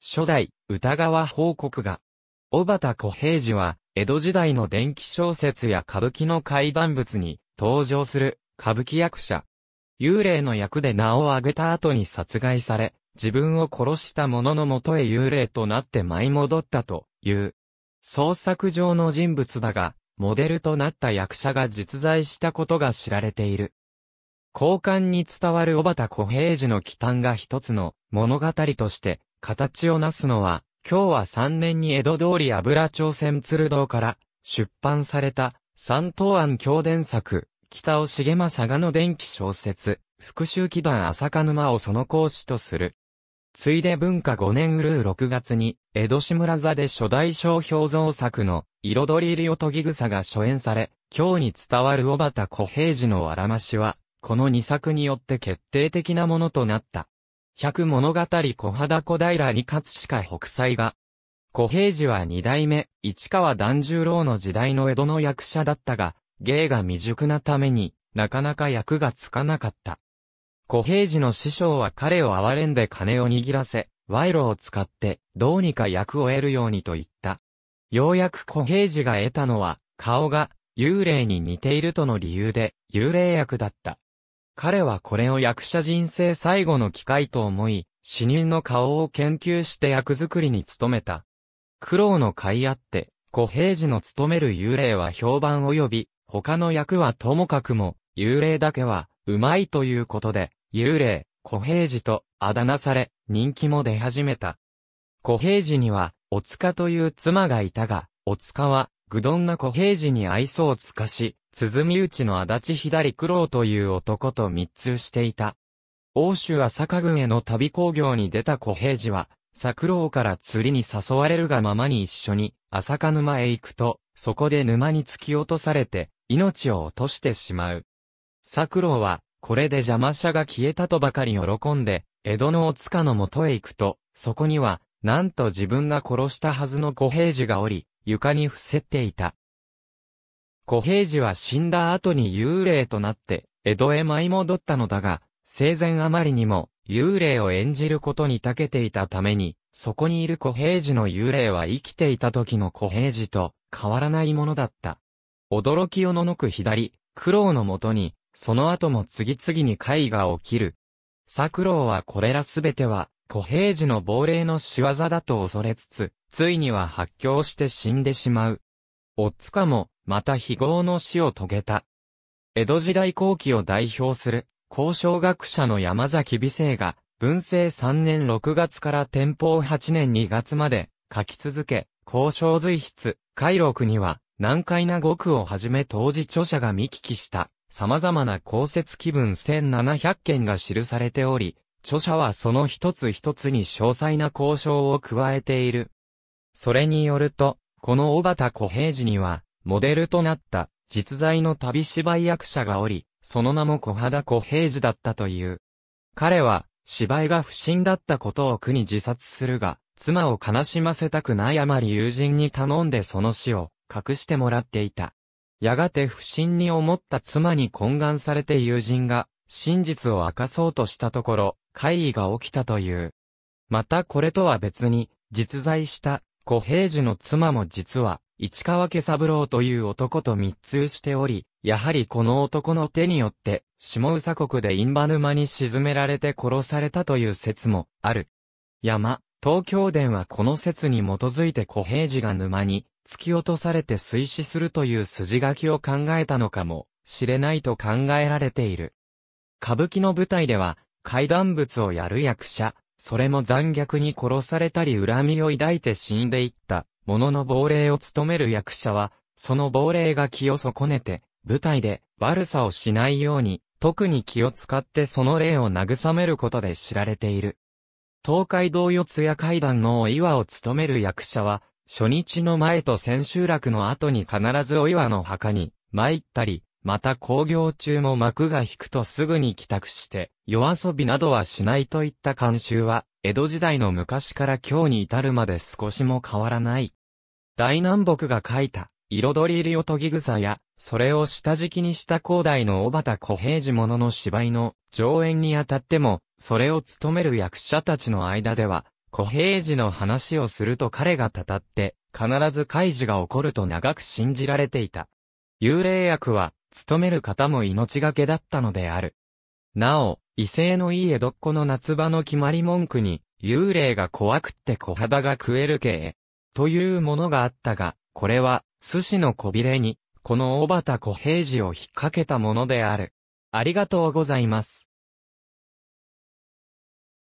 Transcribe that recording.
初代、歌川報告が、小畑小平次は、江戸時代の伝記小説や歌舞伎の怪談物に登場する歌舞伎役者。幽霊の役で名を挙げた後に殺害され、自分を殺した者のもとへ幽霊となって舞い戻ったという、創作上の人物だが、モデルとなった役者が実在したことが知られている。交換に伝わる小畑小平次の奇還が一つの物語として形をなすのは、今日は3年に江戸通り油町線鶴堂から出版された三東庵教伝作、北尾重政賀の伝記小説、復讐祈願浅香沼をその講師とする。ついで文化5年うるう6月に、江戸志村座で初代小表像作の、彩り入りおとぎ草が初演され、今日に伝わる小畑小平次のわらましは、この2作によって決定的なものとなった。百物語小肌小平に勝つ鹿北斎が。小平寺は二代目、市川團十郎の時代の江戸の役者だったが、芸が未熟なためになかなか役がつかなかった。小平寺の師匠は彼を憐れんで金を握らせ、賄賂を使ってどうにか役を得るようにと言った。ようやく小平寺が得たのは、顔が幽霊に似ているとの理由で幽霊役だった。彼はこれを役者人生最後の機会と思い、死人の顔を研究して役作りに努めた。苦労の甲斐あって、小平次の務める幽霊は評判及び、他の役はともかくも、幽霊だけは、うまいということで、幽霊、小平次と、あだ名され、人気も出始めた。小平次には、お塚という妻がいたが、お塚は、愚鈍な小平次に愛想を尽かし、鼓打ちの足立左九郎という男と密通していた。欧州朝霞郡への旅工業に出た小平次は、桜郎から釣りに誘われるがままに一緒に、浅香沼へ行くと、そこで沼に突き落とされて、命を落としてしまう。桜郎は、これで邪魔者が消えたとばかり喜んで、江戸のお塚のもとへ行くと、そこには、なんと自分が殺したはずの小平次がおり、床に伏せていた。小平次は死んだ後に幽霊となって、江戸へ舞い戻ったのだが、生前あまりにも幽霊を演じることに長けていたために、そこにいる小平次の幽霊は生きていた時の小平次と変わらないものだった。驚きをののく左、苦労のもとに、その後も次々に会が起きる。作郎はこれらすべては、小平次の亡霊の仕業だと恐れつつ、ついには発狂して死んでしまう。おっつかも、また非業の死を遂げた。江戸時代後期を代表する、交渉学者の山崎美生が、文政3年6月から天保8年2月まで、書き続け、交渉随筆、回録には、難解な語句をはじめ当時著者が見聞きした、様々な公説気分1700件が記されており、著者はその一つ一つに詳細な交渉を加えている。それによると、この小畑小平次には、モデルとなった実在の旅芝居役者がおり、その名も小肌小平次だったという。彼は、芝居が不審だったことを苦に自殺するが、妻を悲しませたくないあまり友人に頼んでその死を隠してもらっていた。やがて不審に思った妻に懇願されて友人が真実を明かそうとしたところ、怪異が起きたという。またこれとは別に、実在した小平治の妻も実は、市川家三郎という男と密通しており、やはりこの男の手によって、下宇佐国で印旛沼に沈められて殺されたという説もある。山、東京伝はこの説に基づいて小平治が沼に突き落とされて水死するという筋書きを考えたのかもしれないと考えられている。歌舞伎の舞台では怪談物をやる役者、それも残虐に殺されたり恨みを抱いて死んでいった、ものの亡霊を務める役者は、その亡霊が気を損ねて、舞台で悪さをしないように、特に気を使ってその霊を慰めることで知られている。東海道四谷階段のお岩を務める役者は、初日の前と千秋楽の後に必ずお岩の墓に参ったり、また興行中も幕が引くとすぐに帰宅して、夜遊びなどはしないといった慣習は、江戸時代の昔から今日に至るまで少しも変わらない。大南北が書いた、彩り入りおとぎ草や、それを下敷きにした高台の小畑小平治者の芝居の上演にあたっても、それを務める役者たちの間では、小平治の話をすると彼がたたって、必ず怪事が起こると長く信じられていた。幽霊役は、務める方も命がけだったのである。なお、威勢のいい江戸っ子の夏場の決まり文句に、幽霊が怖くって小肌が食える系。というものがあったが、これは、寿司のこびれに、この小畑小平次を引っ掛けたものである。ありがとうございます。